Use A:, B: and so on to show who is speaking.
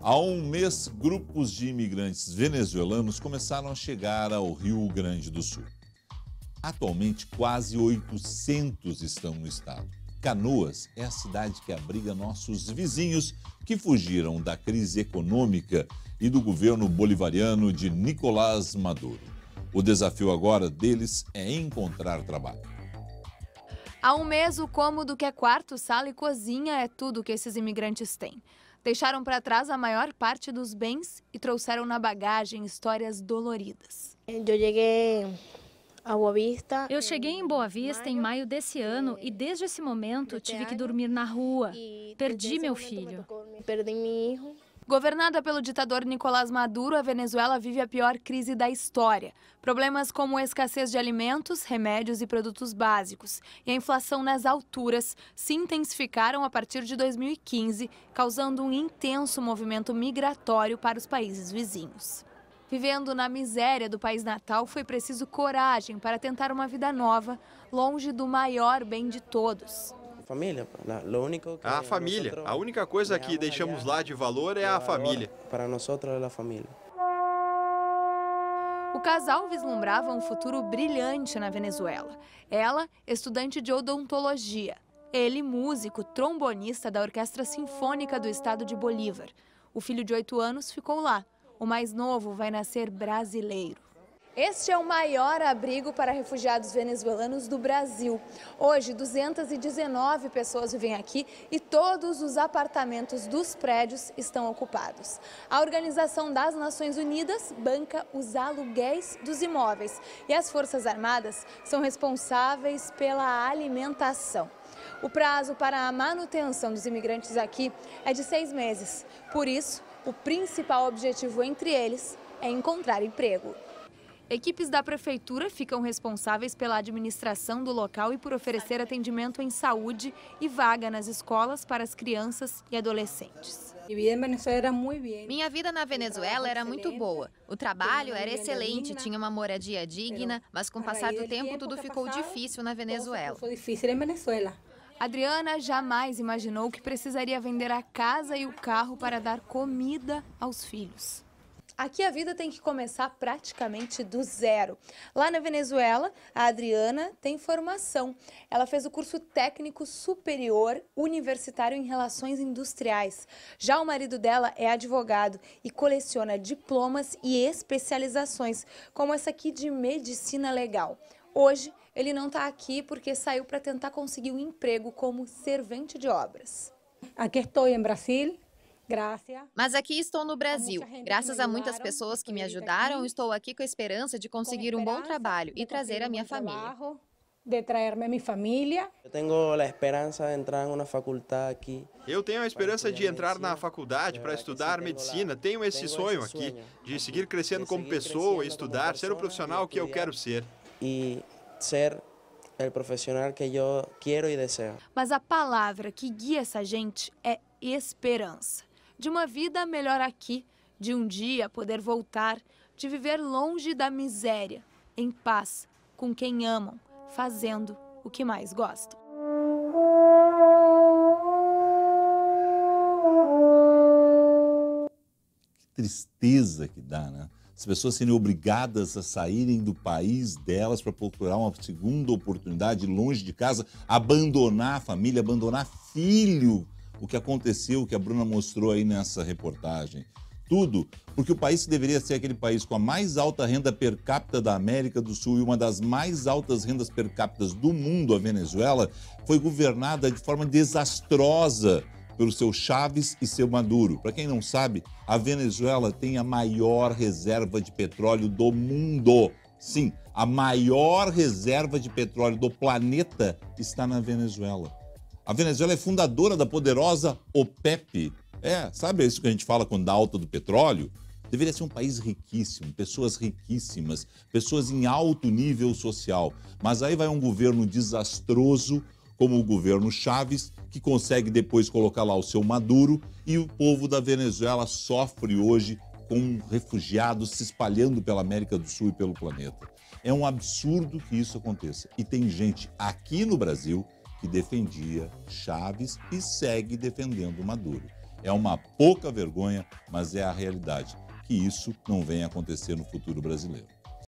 A: Há um mês, grupos de imigrantes venezuelanos começaram a chegar ao Rio Grande do Sul. Atualmente, quase 800 estão no estado. Canoas é a cidade que abriga nossos vizinhos que fugiram da crise econômica e do governo bolivariano de Nicolás Maduro. O desafio agora deles é encontrar trabalho.
B: Há um mês, o cômodo que é quarto, sala e cozinha é tudo que esses imigrantes têm. Deixaram para trás a maior parte dos bens e trouxeram na bagagem histórias doloridas. Eu cheguei a Boa Vista. Eu cheguei em Boa Vista em maio desse ano e desde esse momento tive que dormir na rua. Perdi meu filho. Perdi meu filho. Governada pelo ditador Nicolás Maduro, a Venezuela vive a pior crise da história. Problemas como escassez de alimentos, remédios e produtos básicos e a inflação nas alturas se intensificaram a partir de 2015, causando um intenso movimento migratório para os países vizinhos. Vivendo na miséria do país natal, foi preciso coragem para tentar uma vida nova, longe do maior bem de todos,
A: família. Lo único a família. A única coisa que deixamos lá de valor é a família.
B: Para nós, é a família. O casal vislumbrava um futuro brilhante na Venezuela. Ela, estudante de odontologia. Ele, músico, trombonista da Orquestra Sinfônica do Estado de Bolívar. O filho de oito anos ficou lá. O mais novo vai nascer brasileiro. Este é o maior abrigo para refugiados venezuelanos do Brasil. Hoje, 219 pessoas vivem aqui e todos os apartamentos dos prédios estão ocupados. A Organização das Nações Unidas banca os aluguéis dos imóveis e as Forças Armadas são responsáveis pela alimentação. O prazo para a manutenção dos imigrantes aqui é de seis meses. Por isso, o principal objetivo entre eles é encontrar emprego. Equipes da prefeitura ficam responsáveis pela administração do local e por oferecer atendimento em saúde e vaga nas escolas para as crianças e adolescentes. Minha vida na Venezuela era muito boa. O trabalho era excelente, tinha uma moradia digna, mas com o passar do tempo tudo ficou difícil na Venezuela. Adriana jamais imaginou que precisaria vender a casa e o carro para dar comida aos filhos. Aqui a vida tem que começar praticamente do zero. Lá na Venezuela, a Adriana tem formação. Ela fez o curso técnico superior universitário em relações industriais. Já o marido dela é advogado e coleciona diplomas e especializações, como essa aqui de medicina legal. Hoje ele não está aqui porque saiu para tentar conseguir um emprego como servente de obras. Aqui estou em Brasil. Mas aqui estou no Brasil. Graças a muitas pessoas que me ajudaram, estou aqui com a esperança de conseguir um bom trabalho e trazer a minha família. De trazer-me a minha família.
A: Eu tenho a esperança de entrar em uma faculdade aqui. Eu tenho a esperança de entrar na faculdade para estudar medicina. Tenho esse sonho aqui de seguir crescendo como pessoa, estudar, ser o profissional que eu quero ser. E ser o profissional que eu quero e
B: desejo. Mas a palavra que guia essa gente é esperança de uma vida melhor aqui, de um dia poder voltar, de viver longe da miséria, em paz, com quem amam, fazendo o que mais gostam.
A: Que tristeza que dá, né? As pessoas serem obrigadas a saírem do país delas para procurar uma segunda oportunidade longe de casa, abandonar a família, abandonar filho o que aconteceu, o que a Bruna mostrou aí nessa reportagem. Tudo porque o país que deveria ser aquele país com a mais alta renda per capita da América do Sul e uma das mais altas rendas per capita do mundo, a Venezuela, foi governada de forma desastrosa pelo seu Chaves e seu Maduro. Para quem não sabe, a Venezuela tem a maior reserva de petróleo do mundo. Sim, a maior reserva de petróleo do planeta está na Venezuela. A Venezuela é fundadora da poderosa OPEP. É, sabe isso que a gente fala quando dá alta do petróleo? Deveria ser um país riquíssimo, pessoas riquíssimas, pessoas em alto nível social. Mas aí vai um governo desastroso, como o governo Chaves, que consegue depois colocar lá o seu Maduro, e o povo da Venezuela sofre hoje com refugiados se espalhando pela América do Sul e pelo planeta. É um absurdo que isso aconteça. E tem gente aqui no Brasil que defendia Chaves e segue defendendo Maduro. É uma pouca vergonha, mas é a realidade. Que isso não venha acontecer no futuro brasileiro.